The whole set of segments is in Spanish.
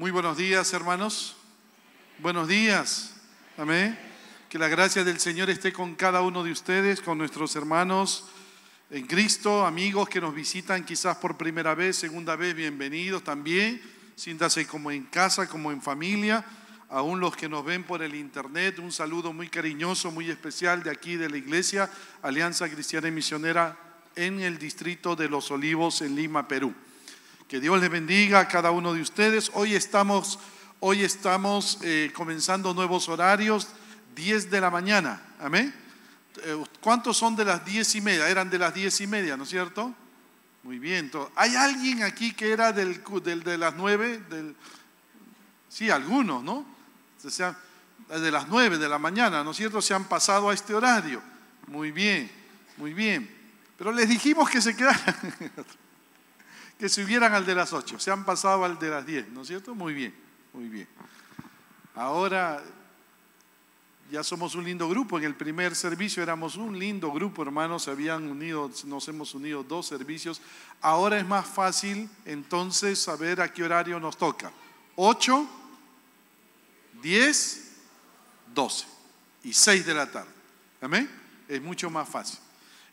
Muy buenos días, hermanos. Buenos días. Amén. Que la gracia del Señor esté con cada uno de ustedes, con nuestros hermanos en Cristo, amigos que nos visitan quizás por primera vez, segunda vez, bienvenidos también. Siéntase como en casa, como en familia. Aún los que nos ven por el internet, un saludo muy cariñoso, muy especial de aquí de la iglesia Alianza Cristiana y Misionera en el distrito de Los Olivos, en Lima, Perú. Que Dios les bendiga a cada uno de ustedes. Hoy estamos, hoy estamos eh, comenzando nuevos horarios, 10 de la mañana. Amén. Eh, ¿Cuántos son de las 10 y media? Eran de las 10 y media, ¿no es cierto? Muy bien. ¿Hay alguien aquí que era del, de las 9? sí, algunos, ¿no? de las 9 de la mañana, ¿no es cierto? Se han pasado a este horario. Muy bien, muy bien. Pero les dijimos que se quedaran. que se hubieran al de las 8, se han pasado al de las 10, ¿no es cierto? Muy bien, muy bien. Ahora ya somos un lindo grupo, en el primer servicio éramos un lindo grupo, hermanos, se habían unido, nos hemos unido dos servicios. Ahora es más fácil entonces saber a qué horario nos toca. 8, 10, 12 y 6 de la tarde. ¿Amén? Es mucho más fácil.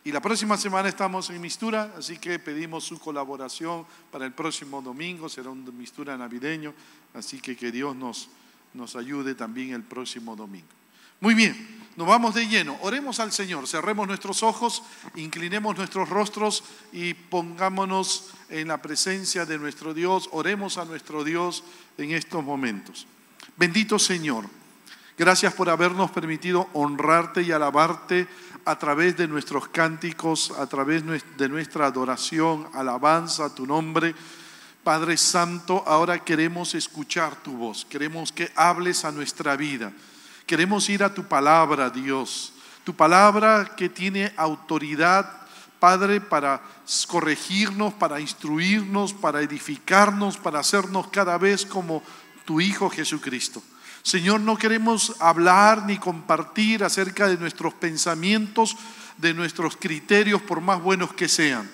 Y la próxima semana estamos en Mistura, así que pedimos su colaboración para el próximo domingo, será un Mistura navideño, así que que Dios nos, nos ayude también el próximo domingo. Muy bien, nos vamos de lleno, oremos al Señor, cerremos nuestros ojos, inclinemos nuestros rostros y pongámonos en la presencia de nuestro Dios, oremos a nuestro Dios en estos momentos. Bendito Señor. Gracias por habernos permitido honrarte y alabarte a través de nuestros cánticos, a través de nuestra adoración, alabanza a tu nombre. Padre Santo, ahora queremos escuchar tu voz, queremos que hables a nuestra vida, queremos ir a tu palabra, Dios, tu palabra que tiene autoridad, Padre, para corregirnos, para instruirnos, para edificarnos, para hacernos cada vez como tu Hijo Jesucristo. Señor, no queremos hablar ni compartir acerca de nuestros pensamientos, de nuestros criterios, por más buenos que sean.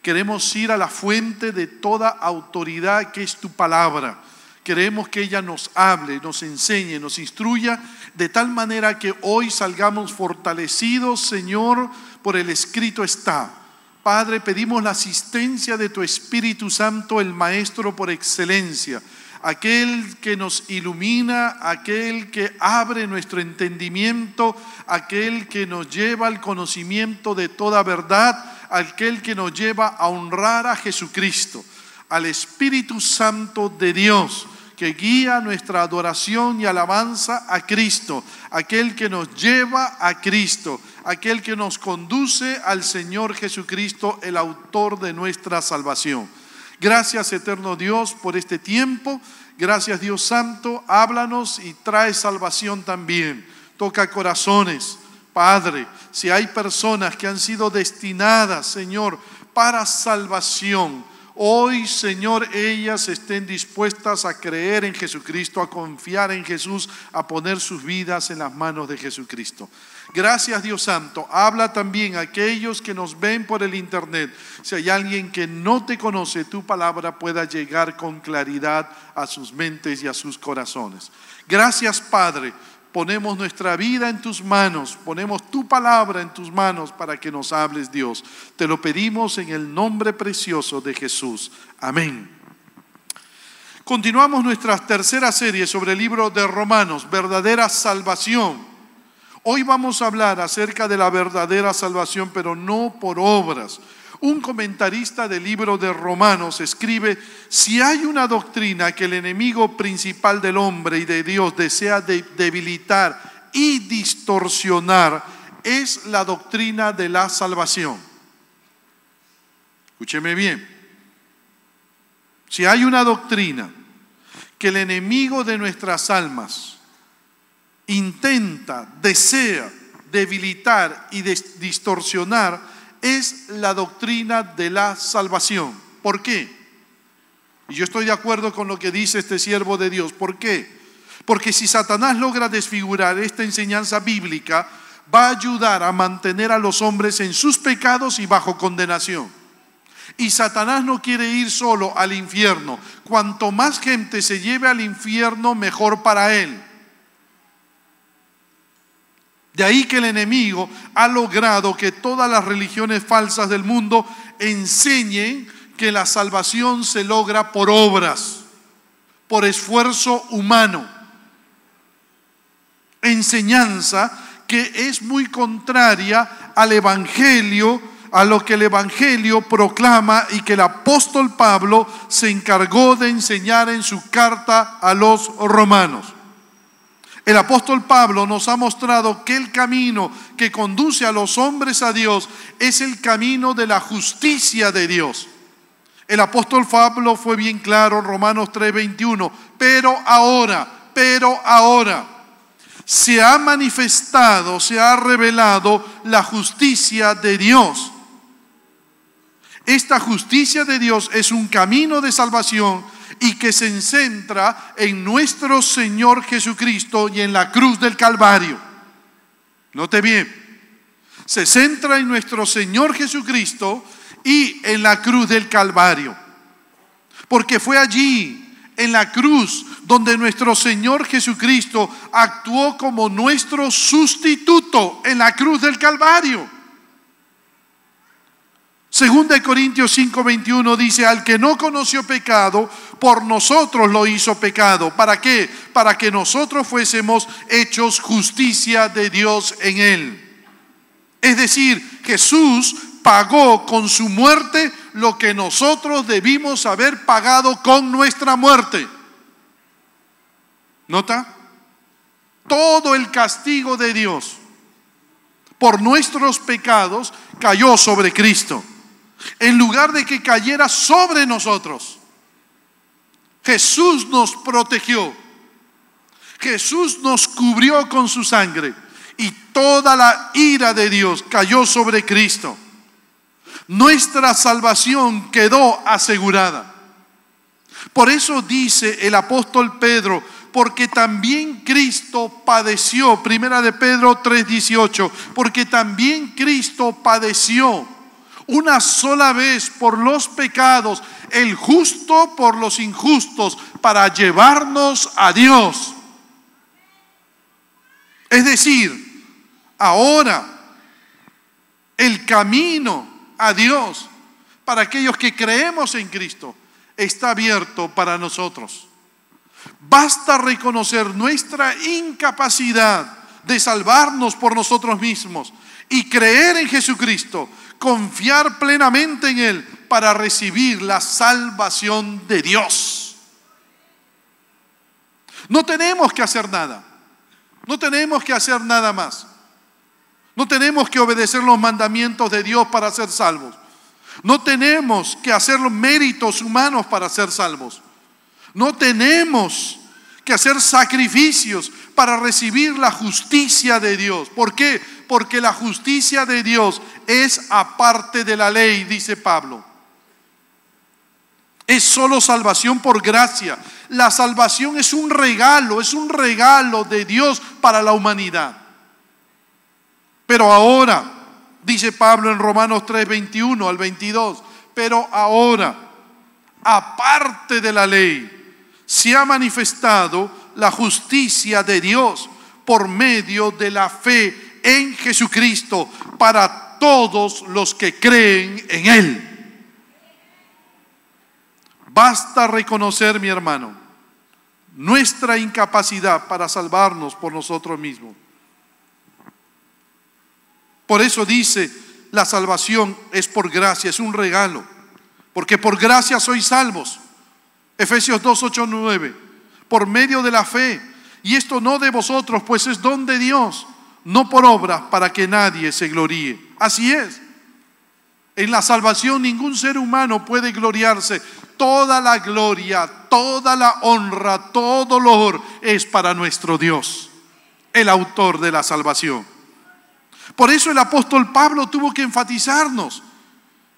Queremos ir a la fuente de toda autoridad que es tu palabra. Queremos que ella nos hable, nos enseñe, nos instruya, de tal manera que hoy salgamos fortalecidos, Señor, por el escrito está. Padre, pedimos la asistencia de tu Espíritu Santo, el Maestro por excelencia aquel que nos ilumina, aquel que abre nuestro entendimiento, aquel que nos lleva al conocimiento de toda verdad, aquel que nos lleva a honrar a Jesucristo, al Espíritu Santo de Dios que guía nuestra adoración y alabanza a Cristo, aquel que nos lleva a Cristo, aquel que nos conduce al Señor Jesucristo, el autor de nuestra salvación. Gracias eterno Dios por este tiempo. Gracias Dios Santo, háblanos y trae salvación también. Toca corazones, Padre. Si hay personas que han sido destinadas, Señor, para salvación, Hoy, Señor, ellas estén dispuestas a creer en Jesucristo, a confiar en Jesús, a poner sus vidas en las manos de Jesucristo. Gracias Dios Santo. Habla también a aquellos que nos ven por el Internet. Si hay alguien que no te conoce, tu palabra pueda llegar con claridad a sus mentes y a sus corazones. Gracias Padre. Ponemos nuestra vida en tus manos, ponemos tu palabra en tus manos para que nos hables Dios. Te lo pedimos en el nombre precioso de Jesús. Amén. Continuamos nuestra tercera serie sobre el libro de Romanos, verdadera salvación. Hoy vamos a hablar acerca de la verdadera salvación, pero no por obras. Un comentarista del libro de Romanos escribe, si hay una doctrina que el enemigo principal del hombre y de Dios desea debilitar y distorsionar, es la doctrina de la salvación. Escúcheme bien. Si hay una doctrina que el enemigo de nuestras almas intenta, desea debilitar y distorsionar es la doctrina de la salvación. ¿Por qué? Y yo estoy de acuerdo con lo que dice este siervo de Dios. ¿Por qué? Porque si Satanás logra desfigurar esta enseñanza bíblica, va a ayudar a mantener a los hombres en sus pecados y bajo condenación. Y Satanás no quiere ir solo al infierno. Cuanto más gente se lleve al infierno, mejor para él. De ahí que el enemigo ha logrado que todas las religiones falsas del mundo enseñen que la salvación se logra por obras, por esfuerzo humano. Enseñanza que es muy contraria al Evangelio, a lo que el Evangelio proclama y que el apóstol Pablo se encargó de enseñar en su carta a los romanos. El apóstol Pablo nos ha mostrado que el camino que conduce a los hombres a Dios es el camino de la justicia de Dios. El apóstol Pablo fue bien claro en Romanos 3:21, pero ahora, pero ahora se ha manifestado, se ha revelado la justicia de Dios. Esta justicia de Dios es un camino de salvación y que se centra en nuestro Señor Jesucristo y en la cruz del Calvario. Note bien, se centra en nuestro Señor Jesucristo y en la cruz del Calvario. Porque fue allí, en la cruz, donde nuestro Señor Jesucristo actuó como nuestro sustituto en la cruz del Calvario. Segunda de Corintios 5:21 dice, al que no conoció pecado, por nosotros lo hizo pecado. ¿Para qué? Para que nosotros fuésemos hechos justicia de Dios en él. Es decir, Jesús pagó con su muerte lo que nosotros debimos haber pagado con nuestra muerte. ¿Nota? Todo el castigo de Dios por nuestros pecados cayó sobre Cristo en lugar de que cayera sobre nosotros. Jesús nos protegió. Jesús nos cubrió con su sangre y toda la ira de Dios cayó sobre Cristo. Nuestra salvación quedó asegurada. Por eso dice el apóstol Pedro, porque también Cristo padeció, primera de Pedro 3:18, porque también Cristo padeció una sola vez por los pecados, el justo por los injustos, para llevarnos a Dios. Es decir, ahora el camino a Dios para aquellos que creemos en Cristo está abierto para nosotros. Basta reconocer nuestra incapacidad de salvarnos por nosotros mismos y creer en Jesucristo confiar plenamente en Él para recibir la salvación de Dios. No tenemos que hacer nada. No tenemos que hacer nada más. No tenemos que obedecer los mandamientos de Dios para ser salvos. No tenemos que hacer los méritos humanos para ser salvos. No tenemos que hacer sacrificios para recibir la justicia de Dios. ¿Por qué? porque la justicia de Dios es aparte de la ley, dice Pablo. Es solo salvación por gracia. La salvación es un regalo, es un regalo de Dios para la humanidad. Pero ahora, dice Pablo en Romanos 3, 21 al 22, pero ahora, aparte de la ley, se ha manifestado la justicia de Dios por medio de la fe en Jesucristo para todos los que creen en Él. Basta reconocer, mi hermano, nuestra incapacidad para salvarnos por nosotros mismos. Por eso dice, la salvación es por gracia, es un regalo, porque por gracia sois salvos. Efesios 2, 8, 9, por medio de la fe. Y esto no de vosotros, pues es don de Dios, no por obras para que nadie se gloríe. Así es. En la salvación ningún ser humano puede gloriarse. Toda la gloria, toda la honra, todo el honor es para nuestro Dios, el autor de la salvación. Por eso el apóstol Pablo tuvo que enfatizarnos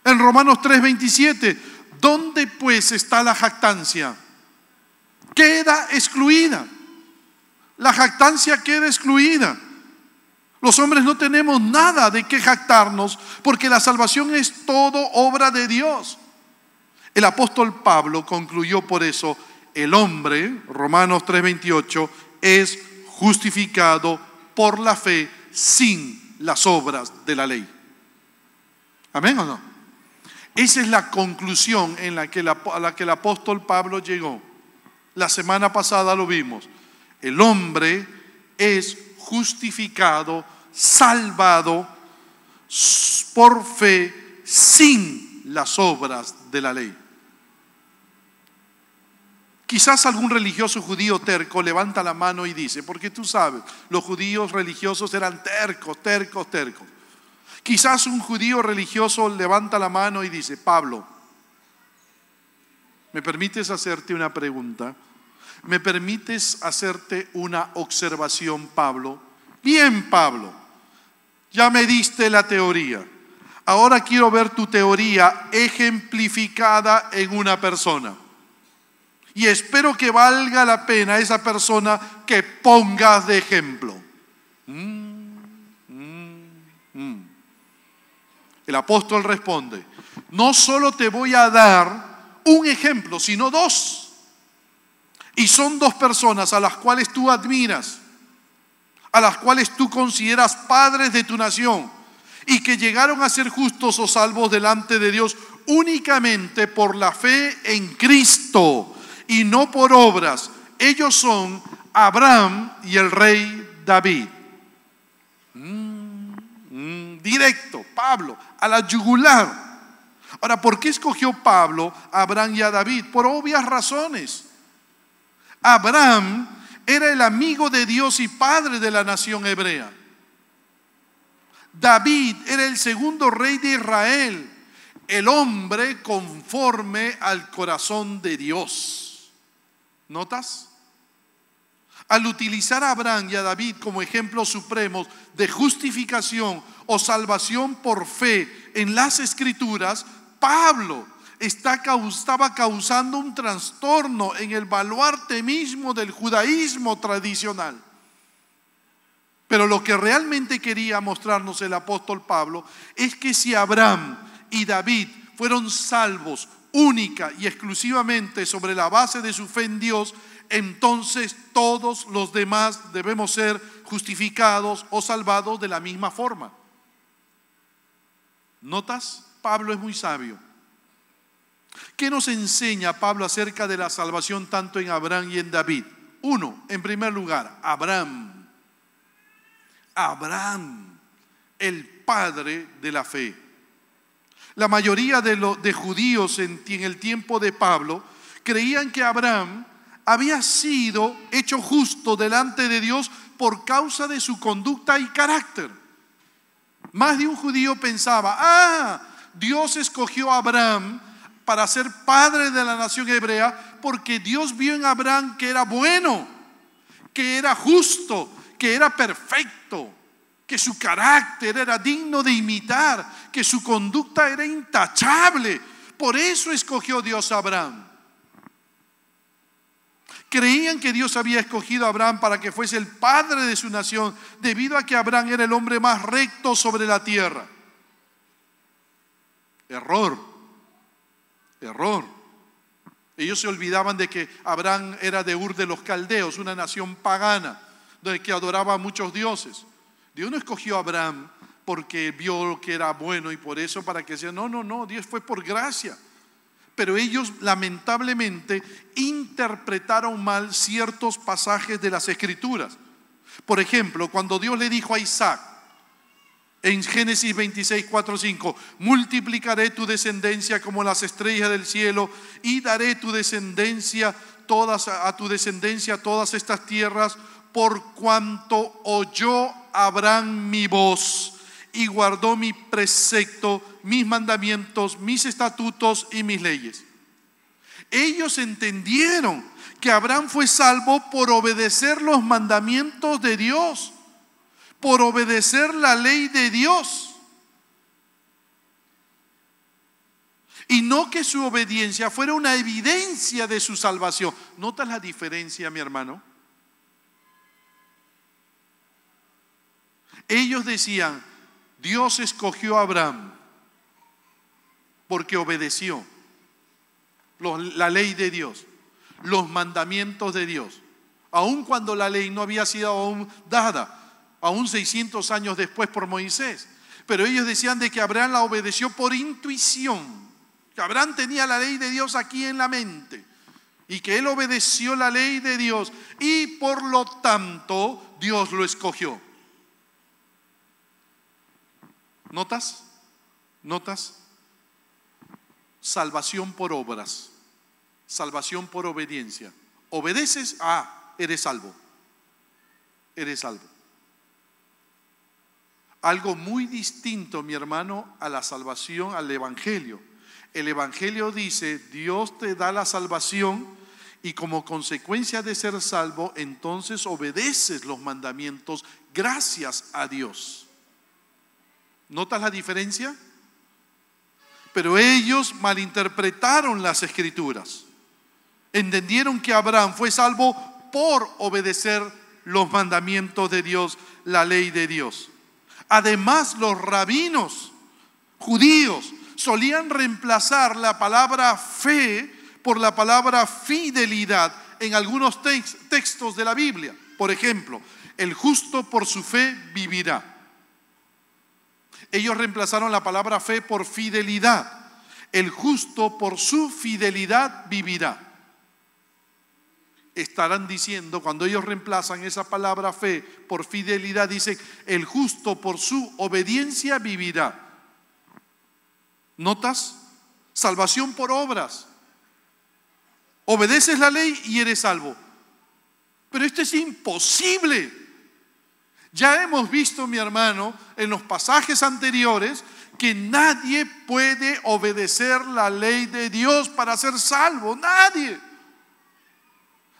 en Romanos 3:27, ¿dónde pues está la jactancia? Queda excluida. La jactancia queda excluida. Los hombres no tenemos nada de qué jactarnos porque la salvación es todo obra de Dios. El apóstol Pablo concluyó por eso, el hombre, Romanos 3:28, es justificado por la fe sin las obras de la ley. ¿Amén o no? Esa es la conclusión en la que a la que el apóstol Pablo llegó. La semana pasada lo vimos. El hombre es justificado salvado por fe sin las obras de la ley. Quizás algún religioso judío terco levanta la mano y dice, porque tú sabes, los judíos religiosos eran tercos, tercos, tercos. Quizás un judío religioso levanta la mano y dice, Pablo, ¿me permites hacerte una pregunta? ¿Me permites hacerte una observación, Pablo? Bien, Pablo. Ya me diste la teoría. Ahora quiero ver tu teoría ejemplificada en una persona. Y espero que valga la pena esa persona que pongas de ejemplo. Mm, mm, mm. El apóstol responde, no solo te voy a dar un ejemplo, sino dos. Y son dos personas a las cuales tú admiras a las cuales tú consideras padres de tu nación, y que llegaron a ser justos o salvos delante de Dios únicamente por la fe en Cristo y no por obras. Ellos son Abraham y el rey David. Mm, mm, directo, Pablo, a la yugular. Ahora, ¿por qué escogió Pablo a Abraham y a David? Por obvias razones. Abraham era el amigo de Dios y padre de la nación hebrea. David era el segundo rey de Israel, el hombre conforme al corazón de Dios. ¿Notas? Al utilizar a Abraham y a David como ejemplos supremos de justificación o salvación por fe en las escrituras, Pablo estaba causando un trastorno en el baluarte mismo del judaísmo tradicional. Pero lo que realmente quería mostrarnos el apóstol Pablo es que si Abraham y David fueron salvos única y exclusivamente sobre la base de su fe en Dios, entonces todos los demás debemos ser justificados o salvados de la misma forma. ¿Notas? Pablo es muy sabio. ¿Qué nos enseña Pablo acerca de la salvación tanto en Abraham y en David? Uno, en primer lugar, Abraham. Abraham, el padre de la fe. La mayoría de, los judíos en, en el tiempo de Pablo creían que Abraham había sido hecho justo delante de Dios por causa de su conducta y carácter. Más de un judío pensaba, ah, Dios escogió a Abraham para ser padre de la nación hebrea, porque Dios vio en Abraham que era bueno, que era justo, que era perfecto, que su carácter era digno de imitar, que su conducta era intachable. Por eso escogió Dios a Abraham. Creían que Dios había escogido a Abraham para que fuese el padre de su nación, debido a que Abraham era el hombre más recto sobre la tierra. Error. Error. Ellos se olvidaban de que Abraham era de Ur de los Caldeos, una nación pagana, donde que adoraba a muchos dioses. Dios no escogió a Abraham porque vio que era bueno y por eso para que sea, no, no, no, Dios fue por gracia. Pero ellos lamentablemente interpretaron mal ciertos pasajes de las escrituras. Por ejemplo, cuando Dios le dijo a Isaac, en Génesis 26, 4, 5, multiplicaré tu descendencia como las estrellas del cielo y daré tu descendencia todas a tu descendencia todas estas tierras por cuanto oyó Abraham mi voz y guardó mi precepto, mis mandamientos, mis estatutos y mis leyes. Ellos entendieron que Abraham fue salvo por obedecer los mandamientos de Dios por obedecer la ley de Dios. Y no que su obediencia fuera una evidencia de su salvación. ¿Notas la diferencia, mi hermano? Ellos decían, Dios escogió a Abraham porque obedeció la ley de Dios, los mandamientos de Dios, aun cuando la ley no había sido aún dada aún 600 años después por Moisés. Pero ellos decían de que Abraham la obedeció por intuición, que Abraham tenía la ley de Dios aquí en la mente y que él obedeció la ley de Dios y por lo tanto Dios lo escogió. ¿Notas? ¿Notas? Salvación por obras, salvación por obediencia. Obedeces, ah, eres salvo. Eres salvo algo muy distinto, mi hermano, a la salvación, al Evangelio. El Evangelio dice, Dios te da la salvación y como consecuencia de ser salvo, entonces obedeces los mandamientos gracias a Dios. ¿Notas la diferencia? Pero ellos malinterpretaron las escrituras. Entendieron que Abraham fue salvo por obedecer los mandamientos de Dios, la ley de Dios. Además, los rabinos judíos solían reemplazar la palabra fe por la palabra fidelidad en algunos textos de la Biblia. Por ejemplo, el justo por su fe vivirá. Ellos reemplazaron la palabra fe por fidelidad. El justo por su fidelidad vivirá estarán diciendo, cuando ellos reemplazan esa palabra fe por fidelidad, Dice el justo por su obediencia vivirá. ¿Notas? Salvación por obras. Obedeces la ley y eres salvo. Pero esto es imposible. Ya hemos visto, mi hermano, en los pasajes anteriores, que nadie puede obedecer la ley de Dios para ser salvo. Nadie.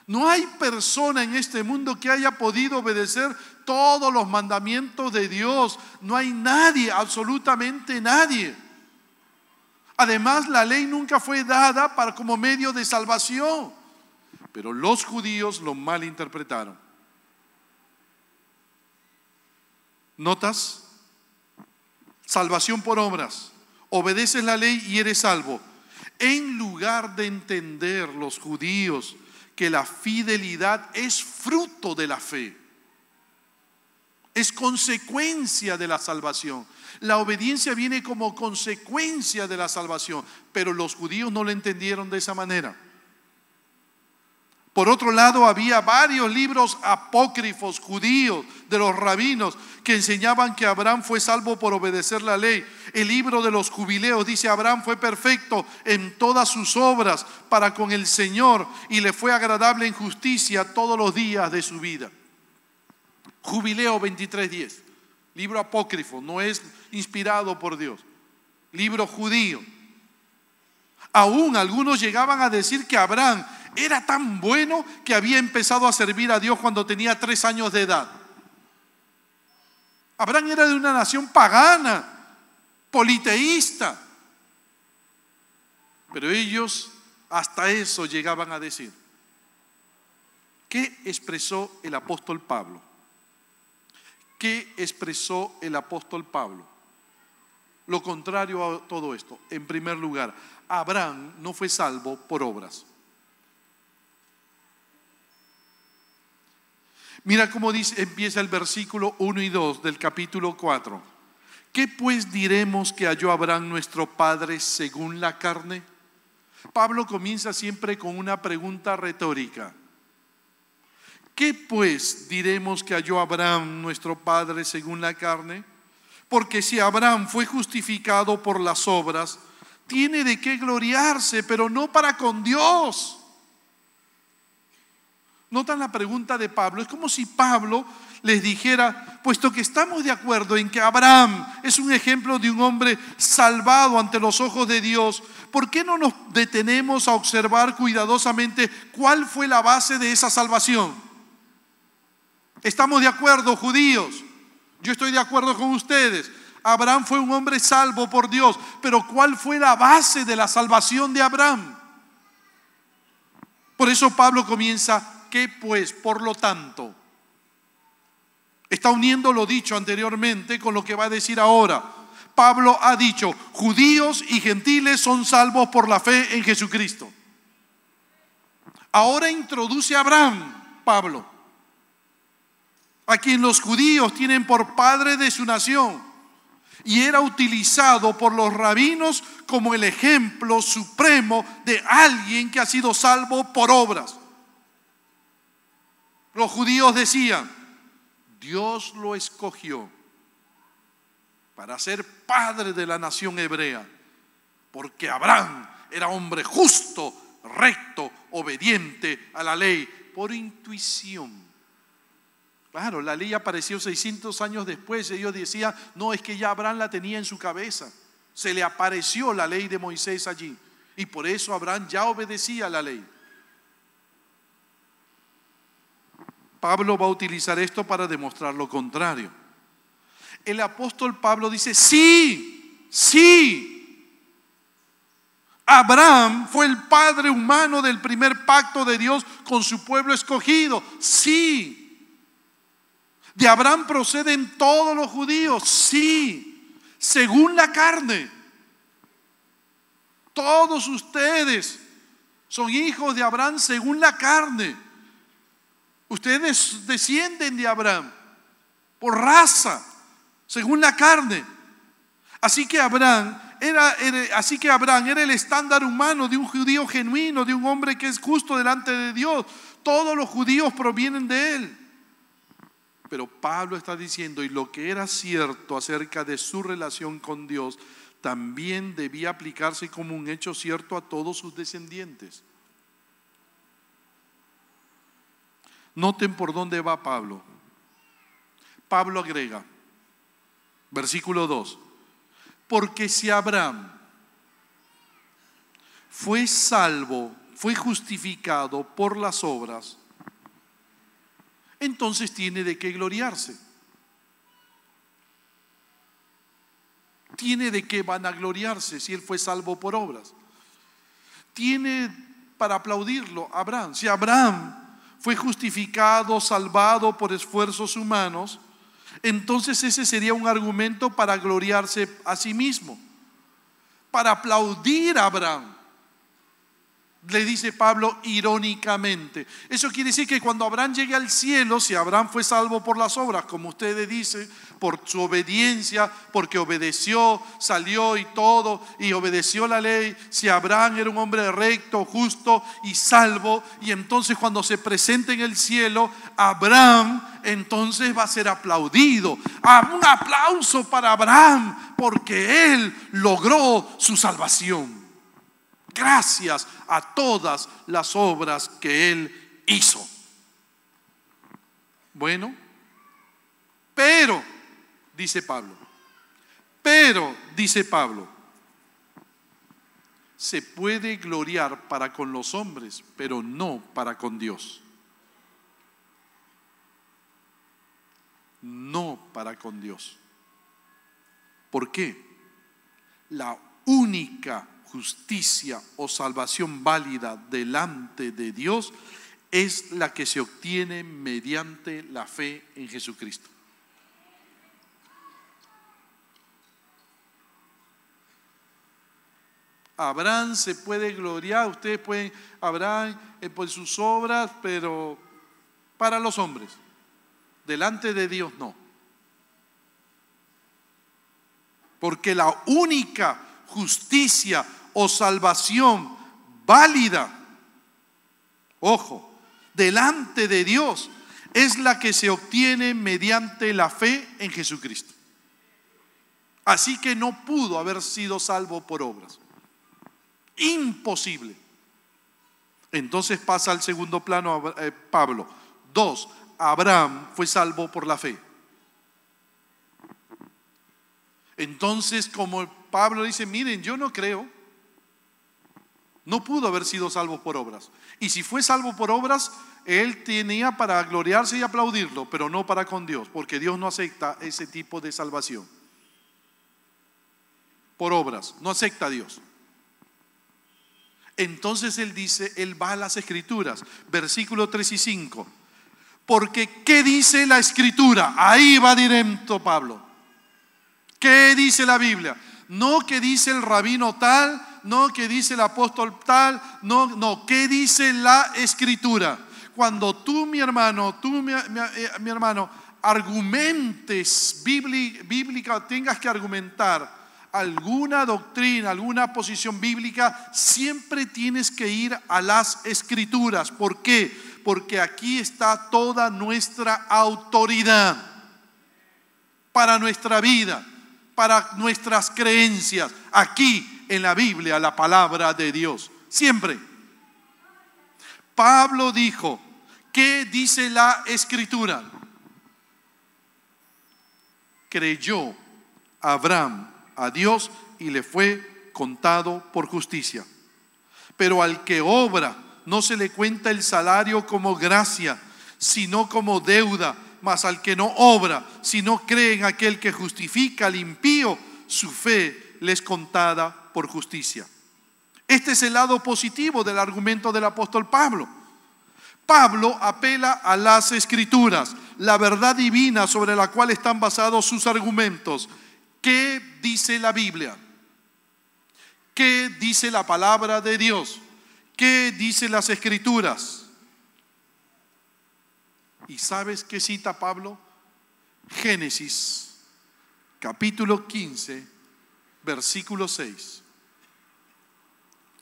No hay persona en este mundo que haya podido obedecer todos los mandamientos de Dios. No hay nadie, absolutamente nadie. Además, la ley nunca fue dada para como medio de salvación, pero los judíos lo malinterpretaron. ¿Notas? Salvación por obras. Obedeces la ley y eres salvo. En lugar de entender los judíos que la fidelidad es fruto de la fe, es consecuencia de la salvación. La obediencia viene como consecuencia de la salvación, pero los judíos no lo entendieron de esa manera. Por otro lado, había varios libros apócrifos judíos de los rabinos que enseñaban que Abraham fue salvo por obedecer la ley. El libro de los jubileos dice, Abraham fue perfecto en todas sus obras para con el Señor y le fue agradable en justicia todos los días de su vida. Jubileo 23.10, libro apócrifo, no es inspirado por Dios, libro judío. Aún algunos llegaban a decir que Abraham era tan bueno que había empezado a servir a Dios cuando tenía tres años de edad. Abraham era de una nación pagana, politeísta. Pero ellos hasta eso llegaban a decir. ¿Qué expresó el apóstol Pablo? ¿Qué expresó el apóstol Pablo? Lo contrario a todo esto. En primer lugar, Abraham no fue salvo por obras. Mira cómo dice, empieza el versículo 1 y 2 del capítulo 4. ¿Qué pues diremos que halló Abraham nuestro Padre según la carne? Pablo comienza siempre con una pregunta retórica. ¿Qué pues diremos que halló Abraham nuestro Padre según la carne? Porque si Abraham fue justificado por las obras, tiene de qué gloriarse, pero no para con Dios. Notan la pregunta de Pablo. Es como si Pablo les dijera, puesto que estamos de acuerdo en que Abraham es un ejemplo de un hombre salvado ante los ojos de Dios, ¿por qué no nos detenemos a observar cuidadosamente cuál fue la base de esa salvación? Estamos de acuerdo, judíos. Yo estoy de acuerdo con ustedes. Abraham fue un hombre salvo por Dios, pero ¿cuál fue la base de la salvación de Abraham? Por eso Pablo comienza que pues, por lo tanto, está uniendo lo dicho anteriormente con lo que va a decir ahora. Pablo ha dicho, judíos y gentiles son salvos por la fe en Jesucristo. Ahora introduce a Abraham, Pablo, a quien los judíos tienen por padre de su nación y era utilizado por los rabinos como el ejemplo supremo de alguien que ha sido salvo por obras. Los judíos decían, Dios lo escogió para ser padre de la nación hebrea, porque Abraham era hombre justo, recto, obediente a la ley, por intuición. Claro, la ley apareció 600 años después y ellos decía, no, es que ya Abraham la tenía en su cabeza. Se le apareció la ley de Moisés allí. Y por eso Abraham ya obedecía la ley. Pablo va a utilizar esto para demostrar lo contrario. El apóstol Pablo dice, sí, sí. Abraham fue el padre humano del primer pacto de Dios con su pueblo escogido. Sí. De Abraham proceden todos los judíos. Sí. Según la carne. Todos ustedes son hijos de Abraham según la carne. Ustedes descienden de Abraham por raza, según la carne. Así que Abraham era, así que Abraham era el estándar humano de un judío genuino, de un hombre que es justo delante de Dios. Todos los judíos provienen de él. Pero Pablo está diciendo, y lo que era cierto acerca de su relación con Dios, también debía aplicarse como un hecho cierto a todos sus descendientes. Noten por dónde va Pablo. Pablo agrega, versículo 2, porque si Abraham fue salvo, fue justificado por las obras, entonces tiene de qué gloriarse. Tiene de qué gloriarse si él fue salvo por obras. Tiene para aplaudirlo Abraham. Si Abraham fue justificado, salvado por esfuerzos humanos, entonces ese sería un argumento para gloriarse a sí mismo, para aplaudir a Abraham le dice Pablo irónicamente. Eso quiere decir que cuando Abraham llegue al cielo, si Abraham fue salvo por las obras, como ustedes dicen, por su obediencia, porque obedeció, salió y todo, y obedeció la ley, si Abraham era un hombre recto, justo y salvo, y entonces cuando se presente en el cielo, Abraham entonces va a ser aplaudido. Ah, un aplauso para Abraham, porque él logró su salvación gracias a todas las obras que Él hizo. Bueno, pero, dice Pablo, pero, dice Pablo, se puede gloriar para con los hombres, pero no para con Dios. No para con Dios. ¿Por qué? La única justicia o salvación válida delante de Dios es la que se obtiene mediante la fe en Jesucristo. Abraham se puede gloriar, ustedes pueden, Abraham eh, por sus obras, pero para los hombres, delante de Dios no. Porque la única justicia o salvación válida, ojo, delante de Dios, es la que se obtiene mediante la fe en Jesucristo. Así que no pudo haber sido salvo por obras. Imposible. Entonces pasa al segundo plano eh, Pablo. Dos, Abraham fue salvo por la fe. Entonces, como Pablo dice, miren, yo no creo, no pudo haber sido salvo por obras. Y si fue salvo por obras, él tenía para gloriarse y aplaudirlo, pero no para con Dios, porque Dios no acepta ese tipo de salvación. Por obras, no acepta Dios. Entonces él dice, él va a las escrituras, versículo 3 y 5. Porque ¿qué dice la escritura? Ahí va directo Pablo. ¿Qué dice la Biblia? No que dice el rabino tal, no que dice el apóstol tal, no, no, ¿qué dice la escritura? Cuando tú, mi hermano, tú, mi, mi eh, hermano, argumentes bíblica, tengas que argumentar alguna doctrina, alguna posición bíblica, siempre tienes que ir a las escrituras. ¿Por qué? Porque aquí está toda nuestra autoridad para nuestra vida, para nuestras creencias. Aquí en la Biblia la palabra de Dios. Siempre. Pablo dijo, ¿qué dice la escritura? Creyó Abraham a Dios y le fue contado por justicia. Pero al que obra no se le cuenta el salario como gracia, sino como deuda, mas al que no obra, si no cree en aquel que justifica al impío, su fe les contada por justicia. Este es el lado positivo del argumento del apóstol Pablo. Pablo apela a las escrituras, la verdad divina sobre la cual están basados sus argumentos. ¿Qué dice la Biblia? ¿Qué dice la palabra de Dios? ¿Qué dice las escrituras? ¿Y sabes qué cita Pablo? Génesis capítulo 15, versículo 6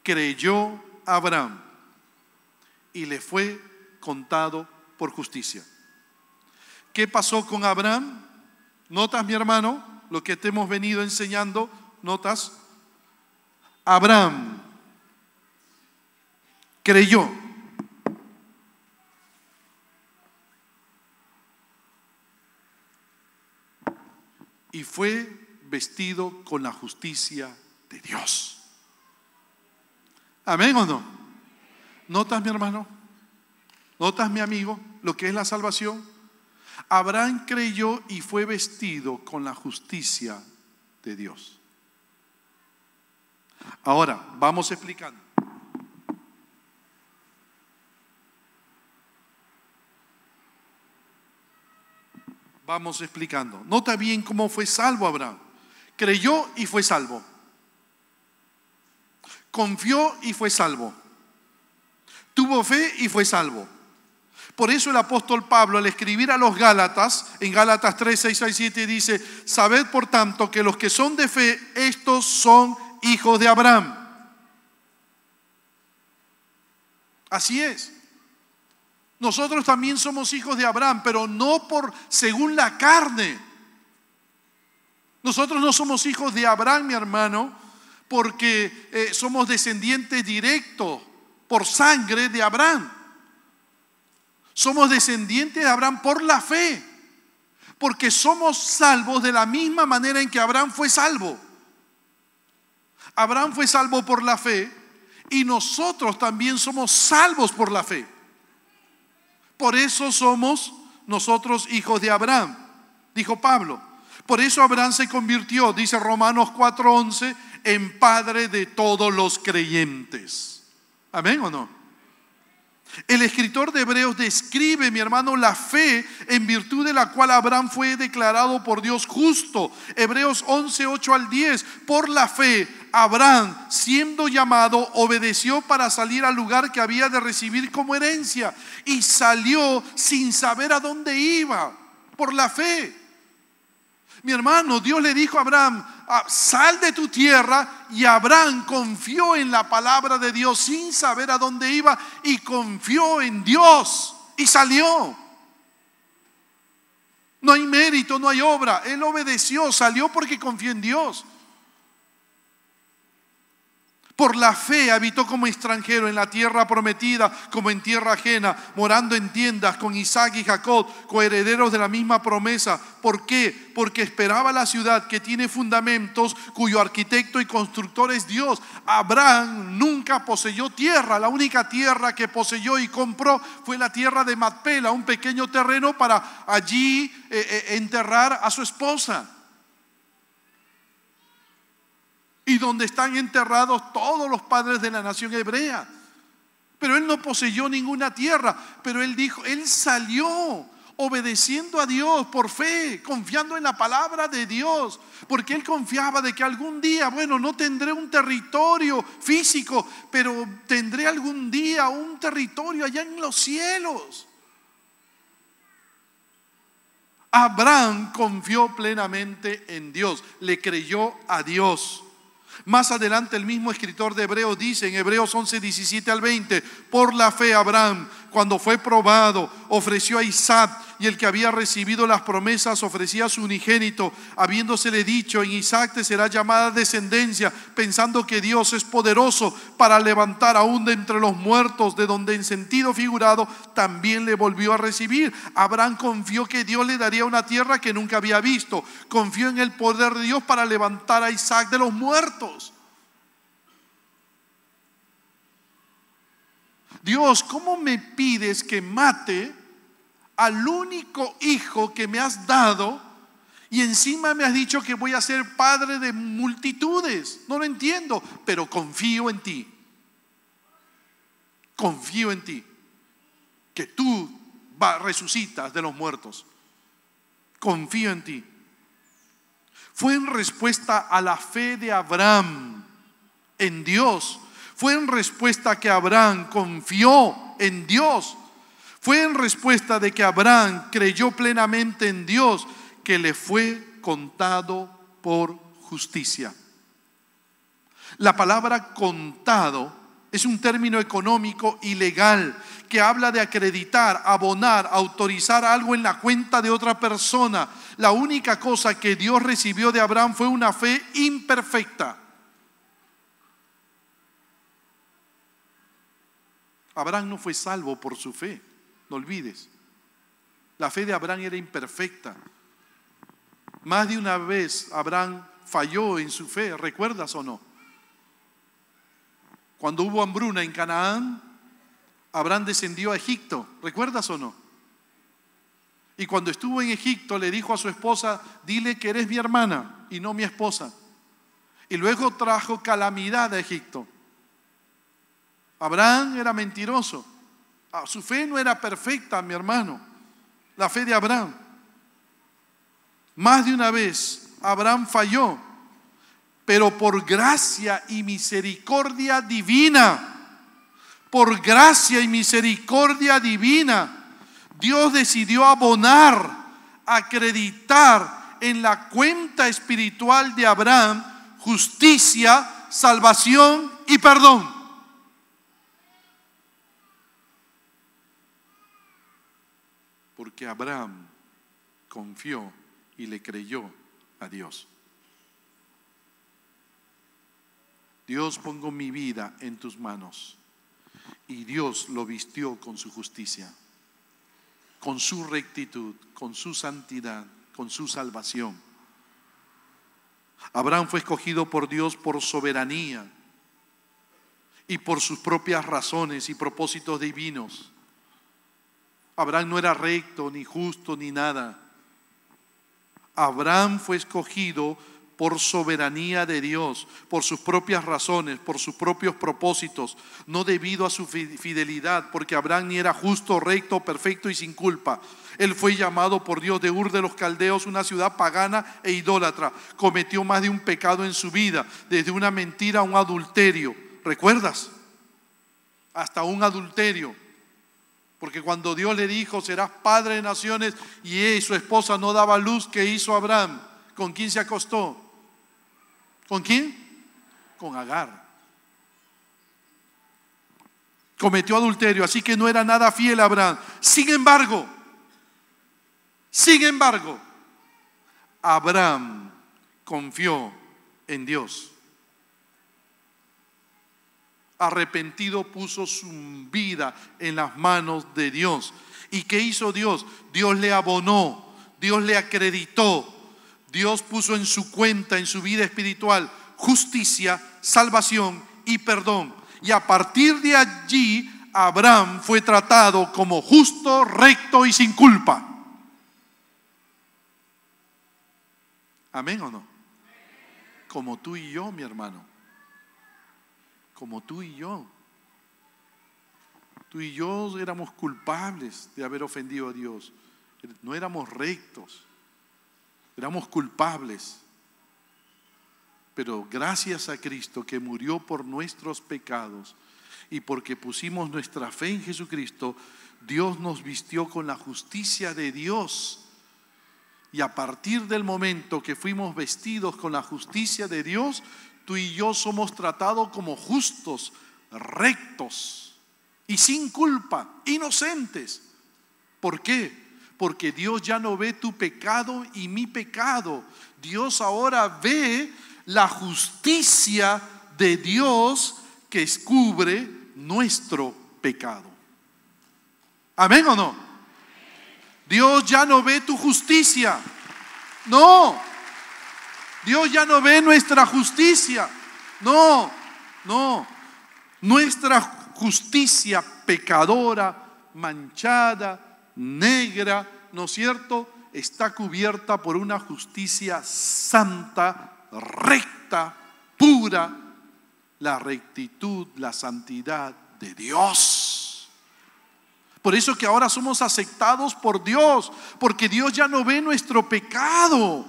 creyó Abraham y le fue contado por justicia. ¿Qué pasó con Abraham? ¿Notas, mi hermano, lo que te hemos venido enseñando? ¿Notas? Abraham creyó. Y fue vestido con la justicia de Dios. ¿Amén o no? ¿Notas, mi hermano? ¿Notas, mi amigo, lo que es la salvación? Abraham creyó y fue vestido con la justicia de Dios. Ahora, vamos explicando. Vamos explicando. Nota bien cómo fue salvo Abraham. Creyó y fue salvo. Confió y fue salvo. Tuvo fe y fue salvo. Por eso el apóstol Pablo al escribir a los Gálatas, en Gálatas 3, 6, 7 dice, sabed por tanto que los que son de fe, estos son hijos de Abraham. Así es. Nosotros también somos hijos de Abraham, pero no por según la carne. Nosotros no somos hijos de Abraham, mi hermano, porque eh, somos descendientes directos por sangre de Abraham. Somos descendientes de Abraham por la fe, porque somos salvos de la misma manera en que Abraham fue salvo. Abraham fue salvo por la fe y nosotros también somos salvos por la fe. Por eso somos nosotros hijos de Abraham, dijo Pablo. Por eso Abraham se convirtió, dice Romanos 4:11, en padre de todos los creyentes. ¿Amén o no? El escritor de Hebreos describe, mi hermano, la fe en virtud de la cual Abraham fue declarado por Dios justo. Hebreos 11, 8 al 10. Por la fe, Abraham, siendo llamado, obedeció para salir al lugar que había de recibir como herencia y salió sin saber a dónde iba. Por la fe. Mi hermano, Dios le dijo a Abraham, ah, sal de tu tierra y Abraham confió en la palabra de Dios sin saber a dónde iba y confió en Dios y salió. No hay mérito, no hay obra. Él obedeció, salió porque confió en Dios. Por la fe habitó como extranjero en la tierra prometida, como en tierra ajena, morando en tiendas con Isaac y Jacob, coherederos de la misma promesa. ¿Por qué? Porque esperaba la ciudad que tiene fundamentos, cuyo arquitecto y constructor es Dios. Abraham nunca poseyó tierra. La única tierra que poseyó y compró fue la tierra de Matpela, un pequeño terreno para allí eh, eh, enterrar a su esposa y donde están enterrados todos los padres de la nación hebrea. Pero él no poseyó ninguna tierra, pero él dijo, él salió obedeciendo a Dios por fe, confiando en la palabra de Dios, porque él confiaba de que algún día, bueno, no tendré un territorio físico, pero tendré algún día un territorio allá en los cielos. Abraham confió plenamente en Dios, le creyó a Dios. Más adelante el mismo escritor de Hebreo dice en Hebreos 11, 17 al 20, por la fe Abraham cuando fue probado, ofreció a Isaac y el que había recibido las promesas ofrecía a su unigénito, habiéndosele dicho, en Isaac te será llamada descendencia, pensando que Dios es poderoso para levantar aún de entre los muertos, de donde en sentido figurado también le volvió a recibir. Abraham confió que Dios le daría una tierra que nunca había visto, confió en el poder de Dios para levantar a Isaac de los muertos. Dios, ¿cómo me pides que mate al único hijo que me has dado? Y encima me has dicho que voy a ser padre de multitudes. No lo entiendo, pero confío en ti. Confío en ti. Que tú resucitas de los muertos. Confío en ti. Fue en respuesta a la fe de Abraham en Dios fue en respuesta que Abraham confió en Dios. Fue en respuesta de que Abraham creyó plenamente en Dios que le fue contado por justicia. La palabra contado es un término económico y legal que habla de acreditar, abonar, autorizar algo en la cuenta de otra persona. La única cosa que Dios recibió de Abraham fue una fe imperfecta. Abraham no fue salvo por su fe, no olvides. La fe de Abraham era imperfecta. Más de una vez Abraham falló en su fe, ¿recuerdas o no? Cuando hubo hambruna en Canaán, Abraham descendió a Egipto, ¿recuerdas o no? Y cuando estuvo en Egipto le dijo a su esposa, dile que eres mi hermana y no mi esposa. Y luego trajo calamidad a Egipto. Abraham era mentiroso. Ah, su fe no era perfecta, mi hermano. La fe de Abraham. Más de una vez Abraham falló, pero por gracia y misericordia divina, por gracia y misericordia divina, Dios decidió abonar, acreditar en la cuenta espiritual de Abraham justicia, salvación y perdón. porque Abraham confió y le creyó a Dios. Dios pongo mi vida en tus manos. Y Dios lo vistió con su justicia, con su rectitud, con su santidad, con su salvación. Abraham fue escogido por Dios por soberanía y por sus propias razones y propósitos divinos. Abraham no era recto, ni justo, ni nada. Abraham fue escogido por soberanía de Dios, por sus propias razones, por sus propios propósitos, no debido a su fidelidad, porque Abraham ni era justo, recto, perfecto y sin culpa. Él fue llamado por Dios de Ur de los Caldeos, una ciudad pagana e idólatra. Cometió más de un pecado en su vida, desde una mentira a un adulterio. ¿Recuerdas? Hasta un adulterio. Porque cuando Dios le dijo, serás padre de naciones, y él, su esposa no daba luz, ¿qué hizo Abraham? ¿Con quién se acostó? ¿Con quién? Con Agar. Cometió adulterio, así que no era nada fiel a Abraham. Sin embargo, sin embargo, Abraham confió en Dios arrepentido puso su vida en las manos de Dios. ¿Y qué hizo Dios? Dios le abonó, Dios le acreditó, Dios puso en su cuenta, en su vida espiritual, justicia, salvación y perdón. Y a partir de allí, Abraham fue tratado como justo, recto y sin culpa. ¿Amén o no? Como tú y yo, mi hermano como tú y yo. Tú y yo éramos culpables de haber ofendido a Dios. No éramos rectos, éramos culpables. Pero gracias a Cristo que murió por nuestros pecados y porque pusimos nuestra fe en Jesucristo, Dios nos vistió con la justicia de Dios. Y a partir del momento que fuimos vestidos con la justicia de Dios, tú y yo somos tratados como justos, rectos y sin culpa, inocentes. ¿Por qué? Porque Dios ya no ve tu pecado y mi pecado. Dios ahora ve la justicia de Dios que escubre nuestro pecado. ¿Amén o no? Dios ya no ve tu justicia. No, Dios ya no ve nuestra justicia. No, no. Nuestra justicia pecadora, manchada, negra, ¿no es cierto? Está cubierta por una justicia santa, recta, pura, la rectitud, la santidad de Dios. Por eso que ahora somos aceptados por Dios, porque Dios ya no ve nuestro pecado.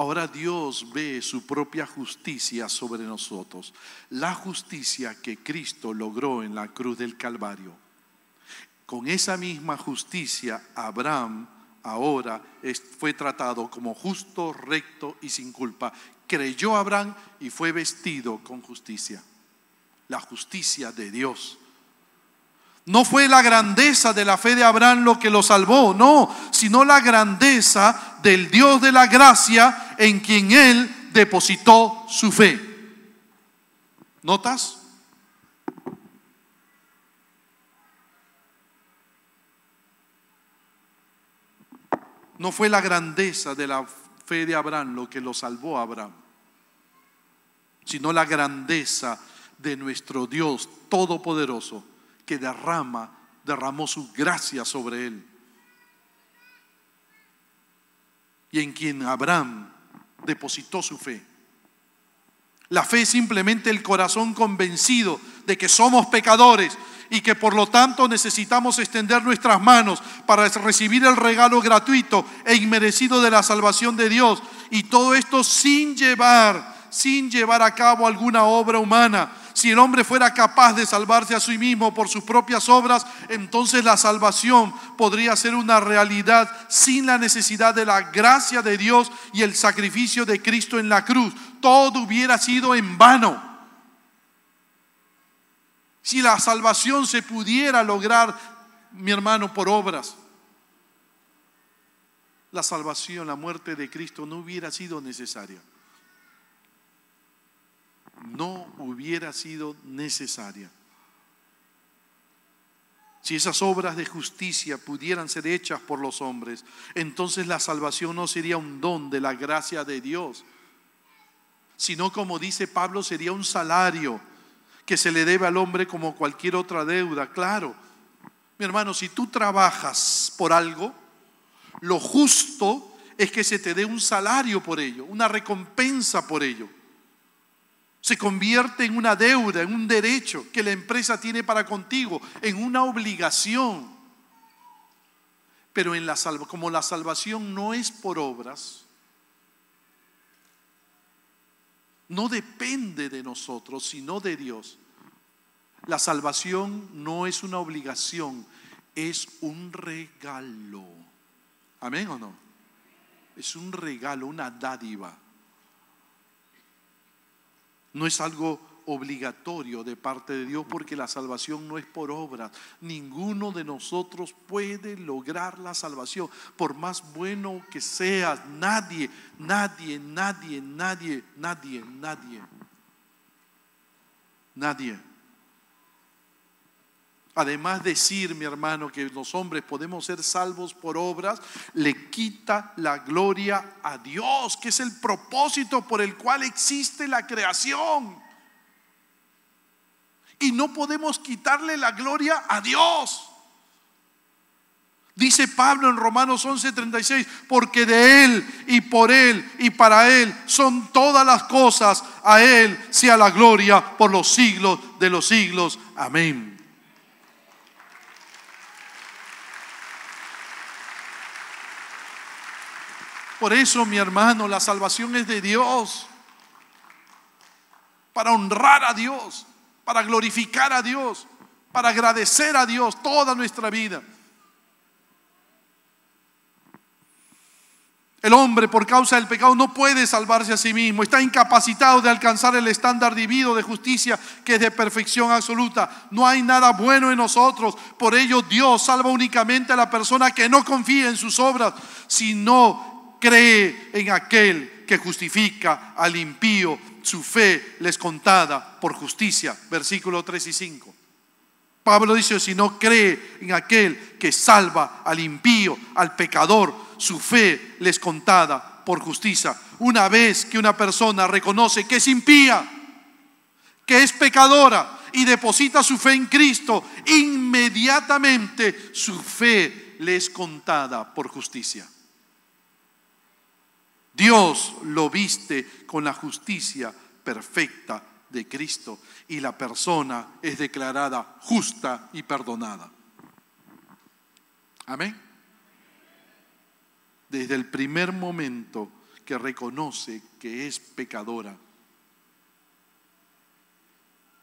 Ahora Dios ve su propia justicia sobre nosotros, la justicia que Cristo logró en la cruz del Calvario. Con esa misma justicia, Abraham ahora fue tratado como justo, recto y sin culpa. Creyó Abraham y fue vestido con justicia, la justicia de Dios. No fue la grandeza de la fe de Abraham lo que lo salvó, no, sino la grandeza del Dios de la gracia en quien él depositó su fe. ¿Notas? No fue la grandeza de la fe de Abraham lo que lo salvó a Abraham, sino la grandeza de nuestro Dios todopoderoso que derrama, derramó su gracia sobre él. Y en quien Abraham depositó su fe. La fe es simplemente el corazón convencido de que somos pecadores y que por lo tanto necesitamos extender nuestras manos para recibir el regalo gratuito e inmerecido de la salvación de Dios. Y todo esto sin llevar, sin llevar a cabo alguna obra humana, si el hombre fuera capaz de salvarse a sí mismo por sus propias obras, entonces la salvación podría ser una realidad sin la necesidad de la gracia de Dios y el sacrificio de Cristo en la cruz. Todo hubiera sido en vano. Si la salvación se pudiera lograr, mi hermano, por obras, la salvación, la muerte de Cristo no hubiera sido necesaria no hubiera sido necesaria. Si esas obras de justicia pudieran ser hechas por los hombres, entonces la salvación no sería un don de la gracia de Dios, sino como dice Pablo, sería un salario que se le debe al hombre como cualquier otra deuda, claro. Mi hermano, si tú trabajas por algo, lo justo es que se te dé un salario por ello, una recompensa por ello se convierte en una deuda, en un derecho que la empresa tiene para contigo, en una obligación. Pero en la como la salvación no es por obras, no depende de nosotros, sino de Dios. La salvación no es una obligación, es un regalo. ¿Amén o no? Es un regalo, una dádiva. No es algo obligatorio de parte de Dios porque la salvación no es por obra Ninguno de nosotros puede lograr la salvación. Por más bueno que seas, nadie, nadie, nadie, nadie, nadie, nadie, nadie. nadie Además decir, mi hermano, que los hombres podemos ser salvos por obras, le quita la gloria a Dios, que es el propósito por el cual existe la creación. Y no podemos quitarle la gloria a Dios. Dice Pablo en Romanos 11:36, porque de Él y por Él y para Él son todas las cosas, a Él sea la gloria por los siglos de los siglos. Amén. Por eso, mi hermano, la salvación es de Dios. Para honrar a Dios, para glorificar a Dios, para agradecer a Dios toda nuestra vida. El hombre por causa del pecado no puede salvarse a sí mismo, está incapacitado de alcanzar el estándar divino de justicia que es de perfección absoluta. No hay nada bueno en nosotros, por ello Dios salva únicamente a la persona que no confía en sus obras, sino cree en aquel que justifica al impío, su fe les contada por justicia. Versículo 3 y 5. Pablo dice, si no cree en aquel que salva al impío, al pecador, su fe les contada por justicia. Una vez que una persona reconoce que es impía, que es pecadora y deposita su fe en Cristo, inmediatamente su fe le es contada por justicia. Dios lo viste con la justicia perfecta de Cristo y la persona es declarada justa y perdonada. Amén. Desde el primer momento que reconoce que es pecadora.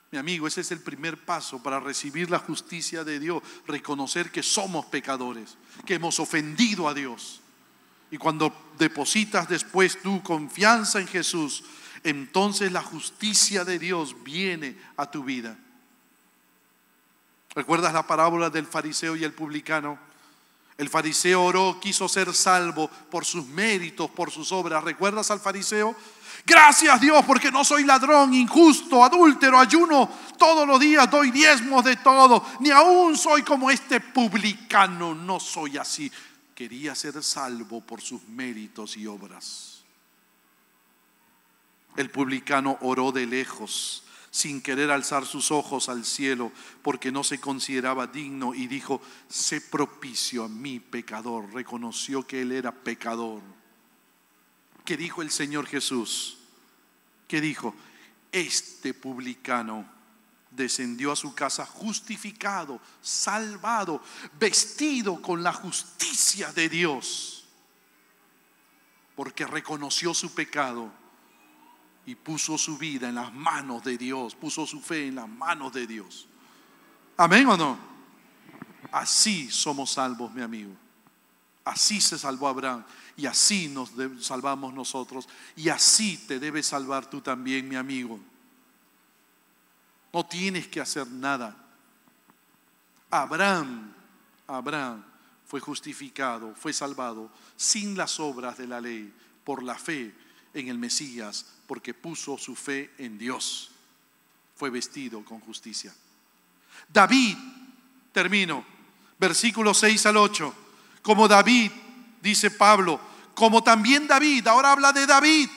Mi amigo, ese es el primer paso para recibir la justicia de Dios, reconocer que somos pecadores, que hemos ofendido a Dios y cuando depositas después tu confianza en Jesús, entonces la justicia de Dios viene a tu vida. ¿Recuerdas la parábola del fariseo y el publicano? El fariseo oró, quiso ser salvo por sus méritos, por sus obras. ¿Recuerdas al fariseo? Gracias Dios porque no soy ladrón, injusto, adúltero, ayuno todos los días, doy diezmos de todo. Ni aún soy como este publicano, no soy así quería ser salvo por sus méritos y obras. El publicano oró de lejos, sin querer alzar sus ojos al cielo, porque no se consideraba digno y dijo, sé propicio a mí pecador. Reconoció que él era pecador. ¿Qué dijo el Señor Jesús? ¿Qué dijo? Este publicano descendió a su casa justificado, salvado, vestido con la justicia de Dios, porque reconoció su pecado y puso su vida en las manos de Dios, puso su fe en las manos de Dios. Amén o no? Así somos salvos, mi amigo. Así se salvó Abraham y así nos salvamos nosotros y así te debes salvar tú también, mi amigo. No tienes que hacer nada. Abraham, Abraham fue justificado, fue salvado sin las obras de la ley, por la fe en el Mesías, porque puso su fe en Dios. Fue vestido con justicia. David, termino, versículo 6 al 8, como David, dice Pablo, como también David, ahora habla de David,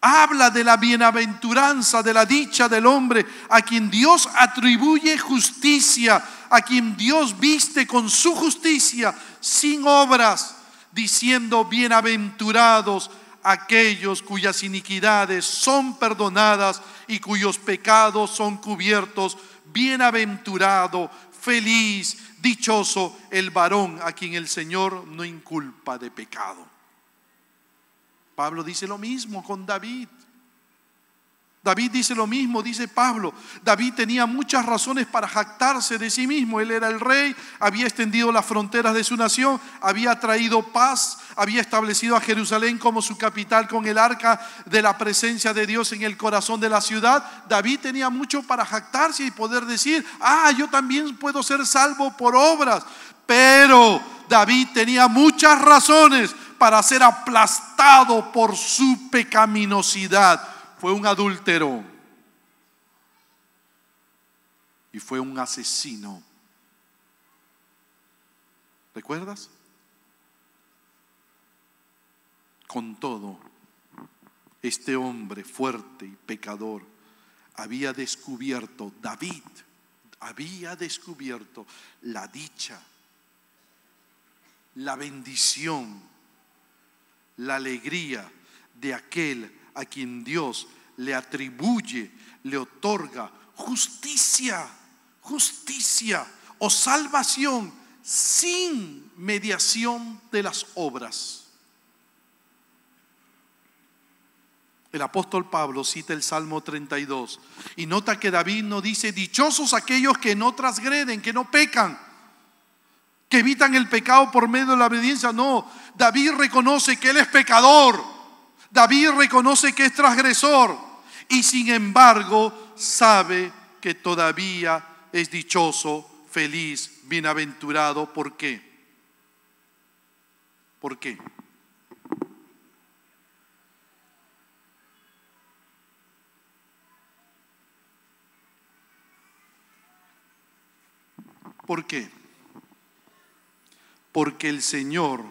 Habla de la bienaventuranza, de la dicha del hombre, a quien Dios atribuye justicia, a quien Dios viste con su justicia, sin obras, diciendo, bienaventurados aquellos cuyas iniquidades son perdonadas y cuyos pecados son cubiertos. Bienaventurado, feliz, dichoso el varón a quien el Señor no inculpa de pecado. Pablo dice lo mismo con David. David dice lo mismo, dice Pablo. David tenía muchas razones para jactarse de sí mismo. Él era el rey, había extendido las fronteras de su nación, había traído paz, había establecido a Jerusalén como su capital con el arca de la presencia de Dios en el corazón de la ciudad. David tenía mucho para jactarse y poder decir, ah, yo también puedo ser salvo por obras. Pero David tenía muchas razones para ser aplastado por su pecaminosidad. Fue un adúltero y fue un asesino. ¿Recuerdas? Con todo, este hombre fuerte y pecador había descubierto, David había descubierto la dicha, la bendición la alegría de aquel a quien Dios le atribuye, le otorga justicia, justicia o salvación sin mediación de las obras. El apóstol Pablo cita el Salmo 32 y nota que David no dice, dichosos aquellos que no transgreden, que no pecan, que evitan el pecado por medio de la obediencia. No, David reconoce que él es pecador. David reconoce que es transgresor. Y sin embargo sabe que todavía es dichoso, feliz, bienaventurado. ¿Por qué? ¿Por qué? ¿Por qué? porque el Señor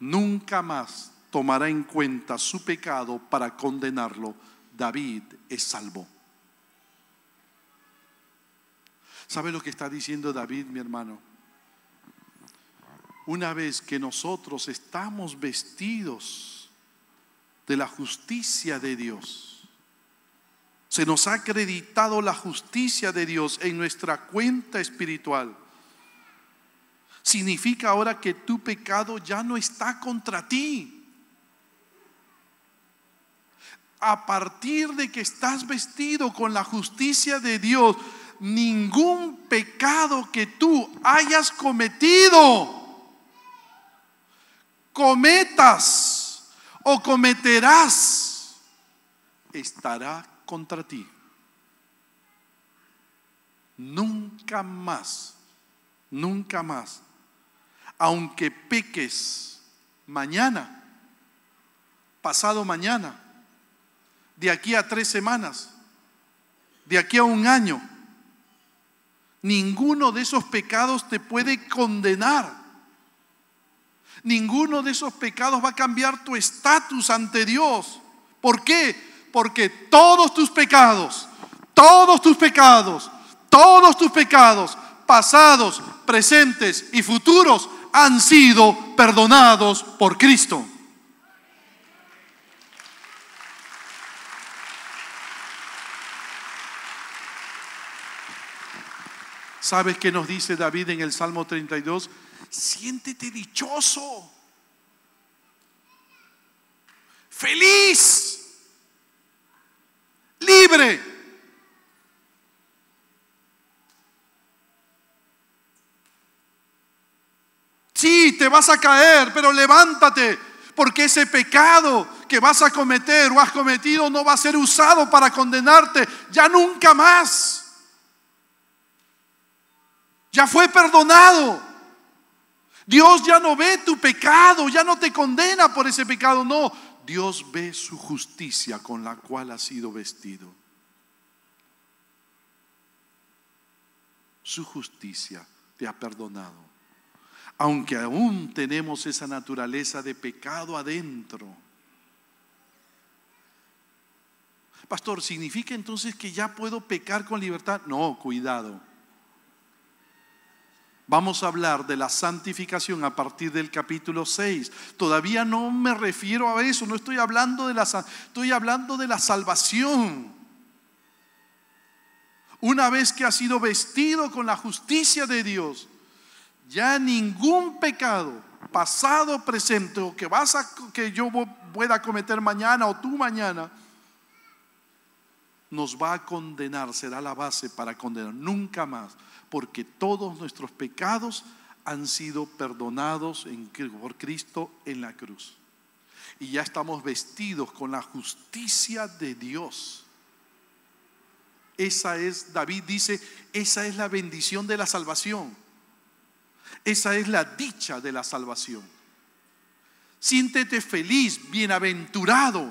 nunca más tomará en cuenta su pecado para condenarlo. David es salvo. ¿Sabe lo que está diciendo David, mi hermano? Una vez que nosotros estamos vestidos de la justicia de Dios, se nos ha acreditado la justicia de Dios en nuestra cuenta espiritual significa ahora que tu pecado ya no está contra ti. A partir de que estás vestido con la justicia de Dios, ningún pecado que tú hayas cometido, cometas o cometerás, estará contra ti. Nunca más, nunca más aunque peques mañana, pasado mañana, de aquí a tres semanas, de aquí a un año, ninguno de esos pecados te puede condenar. Ninguno de esos pecados va a cambiar tu estatus ante Dios. ¿Por qué? Porque todos tus pecados, todos tus pecados, todos tus pecados, pasados, presentes y futuros, han sido perdonados por Cristo. ¿Sabes qué nos dice David en el Salmo 32? Siéntete dichoso, feliz, libre. te vas a caer, pero levántate, porque ese pecado que vas a cometer o has cometido no va a ser usado para condenarte ya nunca más. Ya fue perdonado. Dios ya no ve tu pecado, ya no te condena por ese pecado, no. Dios ve su justicia con la cual has sido vestido. Su justicia te ha perdonado aunque aún tenemos esa naturaleza de pecado adentro. Pastor, ¿significa entonces que ya puedo pecar con libertad? No, cuidado. Vamos a hablar de la santificación a partir del capítulo 6. Todavía no me refiero a eso, no estoy hablando de la, estoy hablando de la salvación. Una vez que ha sido vestido con la justicia de Dios, ya ningún pecado, pasado, presente, o que, vas a, que yo pueda cometer mañana o tú mañana, nos va a condenar, será la base para condenar, nunca más, porque todos nuestros pecados han sido perdonados en, por Cristo en la cruz. Y ya estamos vestidos con la justicia de Dios. Esa es, David dice, esa es la bendición de la salvación esa es la dicha de la salvación. Siéntete feliz, bienaventurado,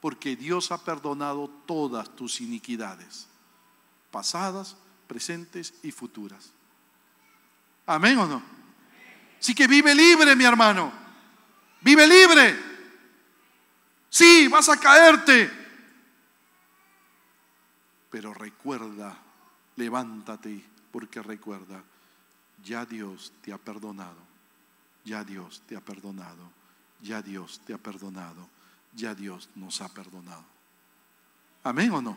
porque Dios ha perdonado todas tus iniquidades, pasadas, presentes y futuras. Amén o no. Así que vive libre, mi hermano. Vive libre. Sí, vas a caerte. Pero recuerda, levántate porque recuerda, ya Dios te ha perdonado, ya Dios te ha perdonado, ya Dios te ha perdonado, ya Dios nos ha perdonado. ¿Amén o no?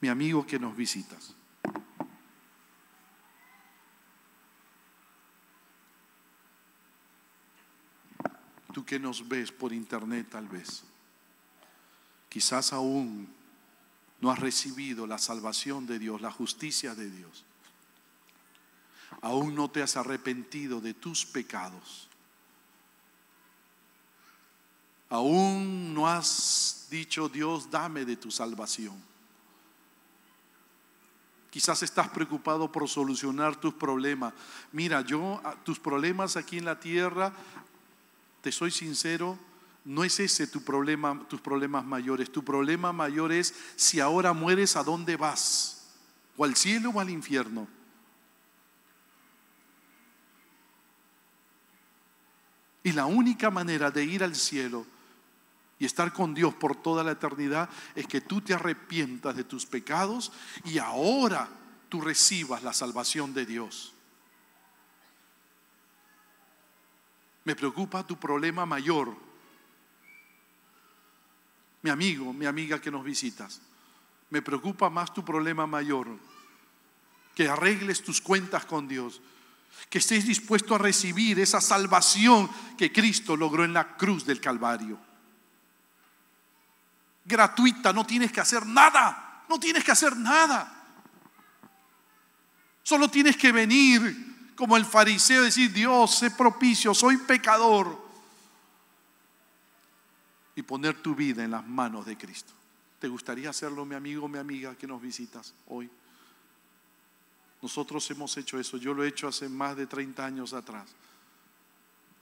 Mi amigo que nos visitas. Tú que nos ves por internet tal vez. Quizás aún no has recibido la salvación de Dios, la justicia de Dios. Aún no te has arrepentido de tus pecados. Aún no has dicho, Dios, dame de tu salvación. Quizás estás preocupado por solucionar tus problemas. Mira, yo, tus problemas aquí en la tierra, te soy sincero, no es ese tu problema, tus problemas mayores. Tu problema mayor es si ahora mueres, ¿a dónde vas? ¿O al cielo o al infierno? Y la única manera de ir al cielo y estar con Dios por toda la eternidad es que tú te arrepientas de tus pecados y ahora tú recibas la salvación de Dios. Me preocupa tu problema mayor, mi amigo, mi amiga que nos visitas. Me preocupa más tu problema mayor, que arregles tus cuentas con Dios, que estés dispuesto a recibir esa salvación que Cristo logró en la cruz del Calvario. Gratuita, no tienes que hacer nada, no tienes que hacer nada. Solo tienes que venir como el fariseo y decir, Dios, sé propicio, soy pecador y poner tu vida en las manos de Cristo. ¿Te gustaría hacerlo, mi amigo, mi amiga, que nos visitas hoy? Nosotros hemos hecho eso, yo lo he hecho hace más de 30 años atrás.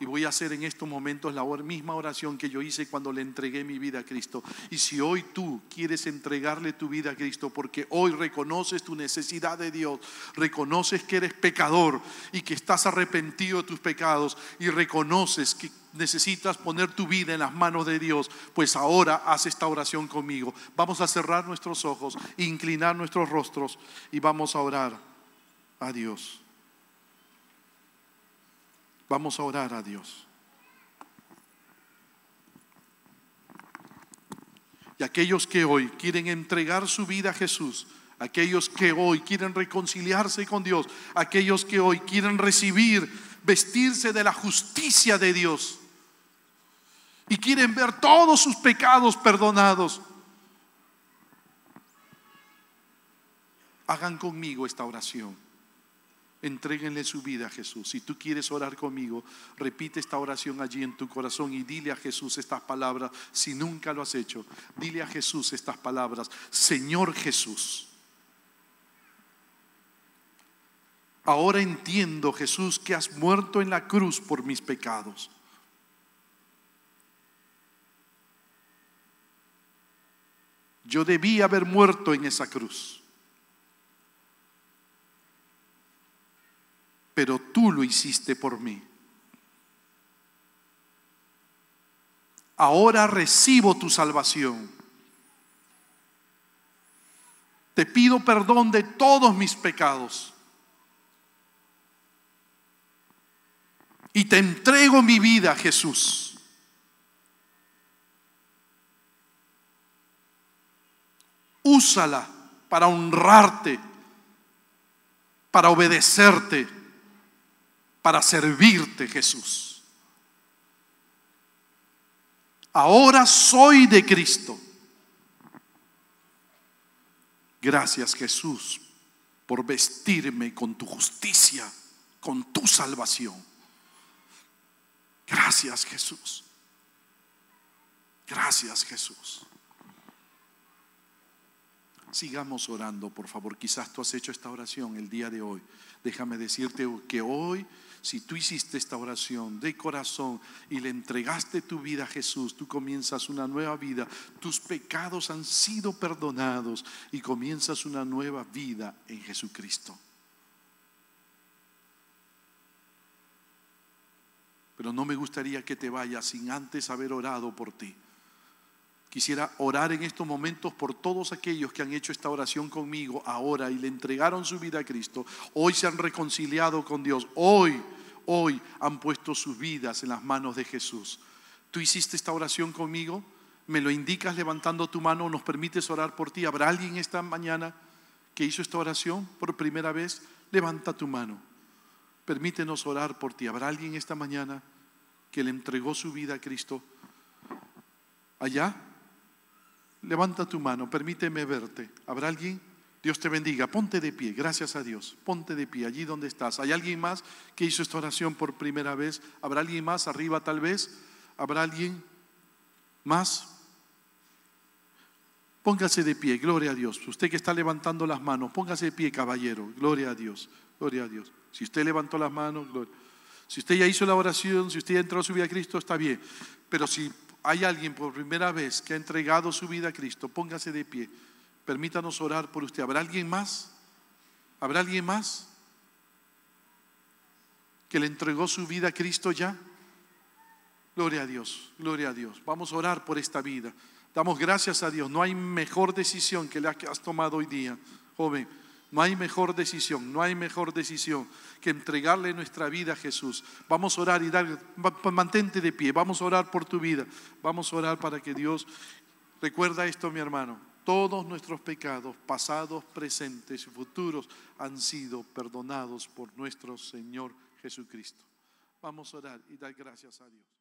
Y voy a hacer en estos momentos la misma oración que yo hice cuando le entregué mi vida a Cristo. Y si hoy tú quieres entregarle tu vida a Cristo porque hoy reconoces tu necesidad de Dios, reconoces que eres pecador y que estás arrepentido de tus pecados y reconoces que necesitas poner tu vida en las manos de Dios, pues ahora haz esta oración conmigo. Vamos a cerrar nuestros ojos, inclinar nuestros rostros y vamos a orar a Dios. Vamos a orar a Dios. Y aquellos que hoy quieren entregar su vida a Jesús, aquellos que hoy quieren reconciliarse con Dios, aquellos que hoy quieren recibir, vestirse de la justicia de Dios y quieren ver todos sus pecados perdonados, hagan conmigo esta oración. Entréguenle su vida a Jesús. Si tú quieres orar conmigo, repite esta oración allí en tu corazón y dile a Jesús estas palabras. Si nunca lo has hecho, dile a Jesús estas palabras. Señor Jesús, ahora entiendo Jesús que has muerto en la cruz por mis pecados. Yo debí haber muerto en esa cruz. pero tú lo hiciste por mí. Ahora recibo tu salvación. Te pido perdón de todos mis pecados. Y te entrego mi vida, Jesús. Úsala para honrarte, para obedecerte para servirte, Jesús. Ahora soy de Cristo. Gracias, Jesús, por vestirme con tu justicia, con tu salvación. Gracias, Jesús. Gracias, Jesús. Sigamos orando, por favor. Quizás tú has hecho esta oración el día de hoy. Déjame decirte que hoy si tú hiciste esta oración de corazón y le entregaste tu vida a Jesús, tú comienzas una nueva vida, tus pecados han sido perdonados y comienzas una nueva vida en Jesucristo. Pero no me gustaría que te vayas sin antes haber orado por ti. Quisiera orar en estos momentos por todos aquellos que han hecho esta oración conmigo ahora y le entregaron su vida a Cristo. Hoy se han reconciliado con Dios. Hoy, hoy han puesto sus vidas en las manos de Jesús. ¿Tú hiciste esta oración conmigo? ¿Me lo indicas levantando tu mano? ¿Nos permites orar por ti? ¿Habrá alguien esta mañana que hizo esta oración por primera vez? Levanta tu mano. Permítenos orar por ti. ¿Habrá alguien esta mañana que le entregó su vida a Cristo? Allá, Levanta tu mano, permíteme verte. ¿Habrá alguien? Dios te bendiga. Ponte de pie, gracias a Dios. Ponte de pie allí donde estás. ¿Hay alguien más que hizo esta oración por primera vez? ¿Habrá alguien más arriba tal vez? ¿Habrá alguien más? Póngase de pie, gloria a Dios. Usted que está levantando las manos, póngase de pie, caballero. Gloria a Dios, gloria a Dios. Si usted levantó las manos, gloria. Si usted ya hizo la oración, si usted ya entró a su vida a Cristo, está bien. Pero si hay alguien por primera vez que ha entregado su vida a Cristo, póngase de pie. Permítanos orar por usted. ¿Habrá alguien más? ¿Habrá alguien más que le entregó su vida a Cristo ya? Gloria a Dios, gloria a Dios. Vamos a orar por esta vida. Damos gracias a Dios. No hay mejor decisión que la que has tomado hoy día, joven. No hay mejor decisión, no hay mejor decisión que entregarle nuestra vida a Jesús. Vamos a orar y dar, mantente de pie, vamos a orar por tu vida, vamos a orar para que Dios, recuerda esto mi hermano, todos nuestros pecados, pasados, presentes y futuros, han sido perdonados por nuestro Señor Jesucristo. Vamos a orar y dar gracias a Dios.